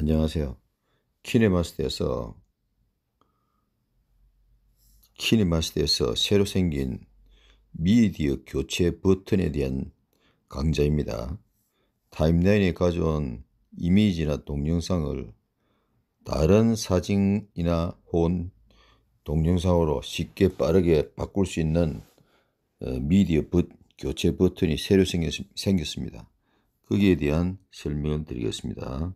안녕하세요. 키네마스터에서 키네마스터에서 새로 생긴 미디어 교체 버튼에 대한 강좌입니다. 타임라인에 가져온 이미지나 동영상을 다른 사진이나 혹은 동영상으로 쉽게 빠르게 바꿀 수 있는 어, 미디어 버, 교체 버튼이 새로 생겼, 생겼습니다. 거기에 대한 설명을 드리겠습니다.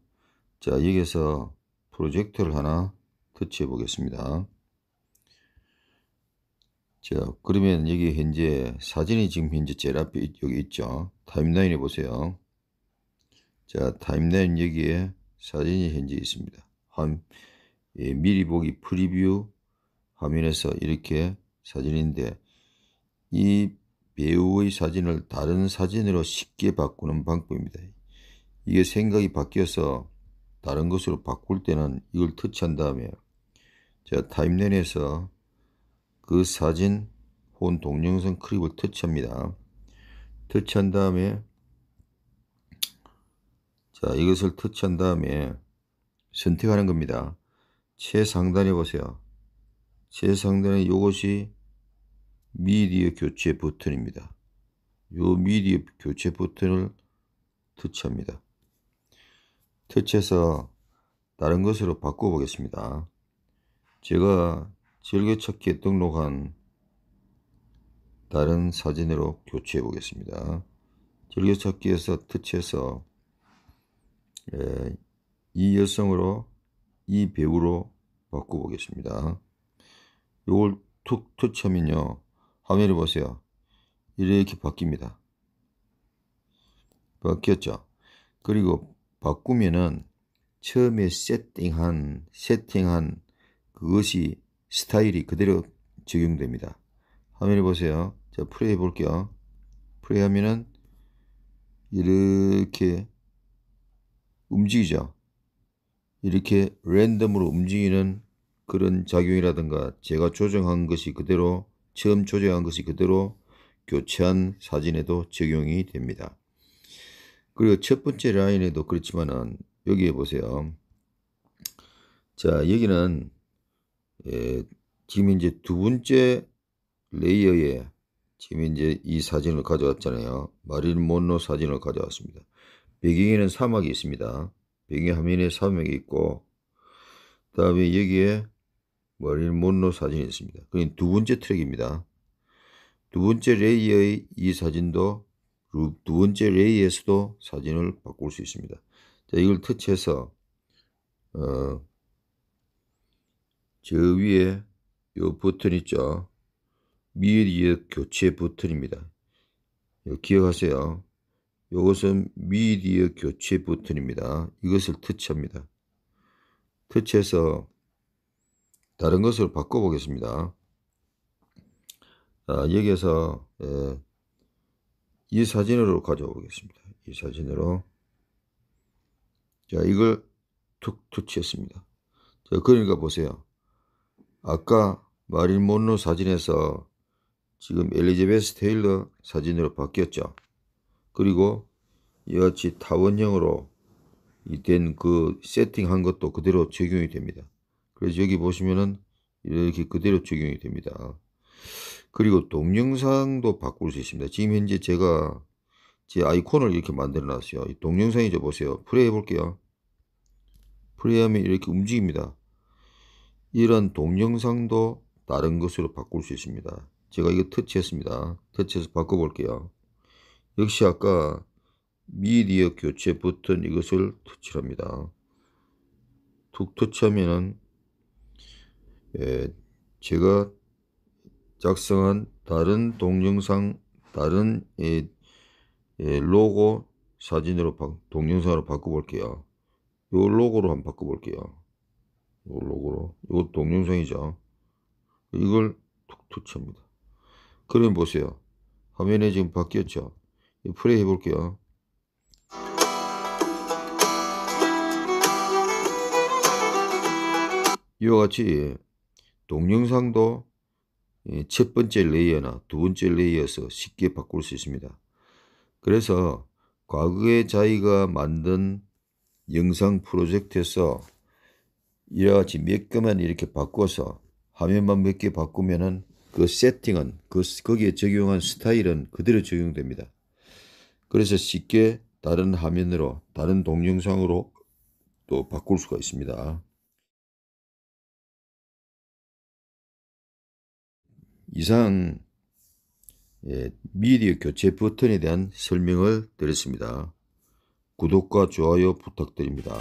자, 여기서 프로젝트를 하나 터치해 보겠습니다. 자, 그러면 여기 현재 사진이 지금 현재 제일 앞에 여기 있죠. 타임라인에 보세요. 자, 타임라인 여기에 사진이 현재 있습니다. 한, 예, 미리 보기 프리뷰 화면에서 이렇게 사진인데 이 배우의 사진을 다른 사진으로 쉽게 바꾸는 방법입니다. 이게 생각이 바뀌어서 다른 것으로 바꿀 때는 이걸 터치한 다음에 제가 타임라인에서 그 사진 혹은 동영상 클립을 터치합니다. 터치한 다음에 자 이것을 터치한 다음에 선택하는 겁니다. 최상단에 보세요. 최상단에 이것이 미디어 교체 버튼입니다. 이 미디어 교체 버튼을 터치합니다. 터치해서 다른 것으로 바꿔 보겠습니다. 제가 즐겨찾기에 등록한 다른 사진으로 교체해 보겠습니다. 즐겨찾기에서 터치해서 예, 이 여성으로 이 배우로 바꿔 보겠습니다. 요걸 툭 터치하면요. 화면을 보세요. 이렇게 바뀝니다. 바뀌었죠. 그리고 바꾸면은 처음에 세팅한 세팅한 그것이 스타일이 그대로 적용됩니다. 화면에 보세요. 자, 플레이 해 볼게요. 플레이 하면은 이렇게 움직이죠. 이렇게 랜덤으로 움직이는 그런 작용이라든가 제가 조정한 것이 그대로 처음 조정한 것이 그대로 교체한 사진에도 적용이 됩니다. 그리고 첫 번째 라인에도 그렇지만은 여기에 보세요. 자 여기는 예, 지금 이제 두 번째 레이어에 지금 이제 이 사진을 가져왔잖아요. 마린 몬로 사진을 가져왔습니다. 배경에는 사막이 있습니다. 배경 화면에 사막이 있고 그 다음에 여기에 마린 몬로 사진이 있습니다. 그럼 두 번째 트랙입니다. 두 번째 레이어의 이 사진도 두 번째 레이에서도 사진을 바꿀 수 있습니다. 자, 이걸 터치해서 어, 저 위에 이 버튼 있죠. 미디어 교체 버튼입니다. 예, 기억하세요. 이것은 미디어 교체 버튼입니다. 이것을 터치합니다. 터치해서 다른 것을 바꿔보겠습니다. 아, 여기에서 예, 이 사진으로 가져오겠습니다. 이 사진으로. 자, 이걸 툭 터치했습니다. 자, 그러니까 보세요. 아까 마린 몬로 사진에서 지금 엘리자베스 테일러 사진으로 바뀌었죠. 그리고 이같이 타원형으로 된그 세팅한 것도 그대로 적용이 됩니다. 그래서 여기 보시면은 이렇게 그대로 적용이 됩니다. 그리고 동영상도 바꿀 수 있습니다. 지금 현재 제가 제 아이콘을 이렇게 만들어 놨어요. 동영상이죠. 보세요. 플레이 해볼게요. 플레이하면 이렇게 움직입니다. 이런 동영상도 다른 것으로 바꿀 수 있습니다. 제가 이거 터치했습니다. 터치해서 바꿔볼게요. 역시 아까 미디어 교체 버튼 이것을 터치합니다. 툭 터치하면은 예, 제가 작성한 다른 동영상, 다른 예, 예, 로고 사진으로 바, 동영상으로 바꿔볼게요. 이 로고로 한번 바꿔볼게요. 이 로고로. 이거 동영상이죠. 이걸 툭툭 칩니다. 그럼 보세요. 화면에 지금 바뀌었죠. 플레이 해볼게요. 이와 같이 동영상도 예, 첫 번째 레이어나 두 번째 레이어에서 쉽게 바꿀 수 있습니다. 그래서 과거에 자기가 만든 영상 프로젝트에서 이와 같이 몇 개만 이렇게 바꿔서 화면만 몇 개 바꾸면은 그 세팅은 그 거기에 적용한 스타일은 그대로 적용됩니다. 그래서 쉽게 다른 화면으로 다른 동영상으로 또 바꿀 수가 있습니다. 이상 예, 미디어 교체 버튼에 대한 설명을 드렸습니다. 구독과 좋아요 부탁드립니다.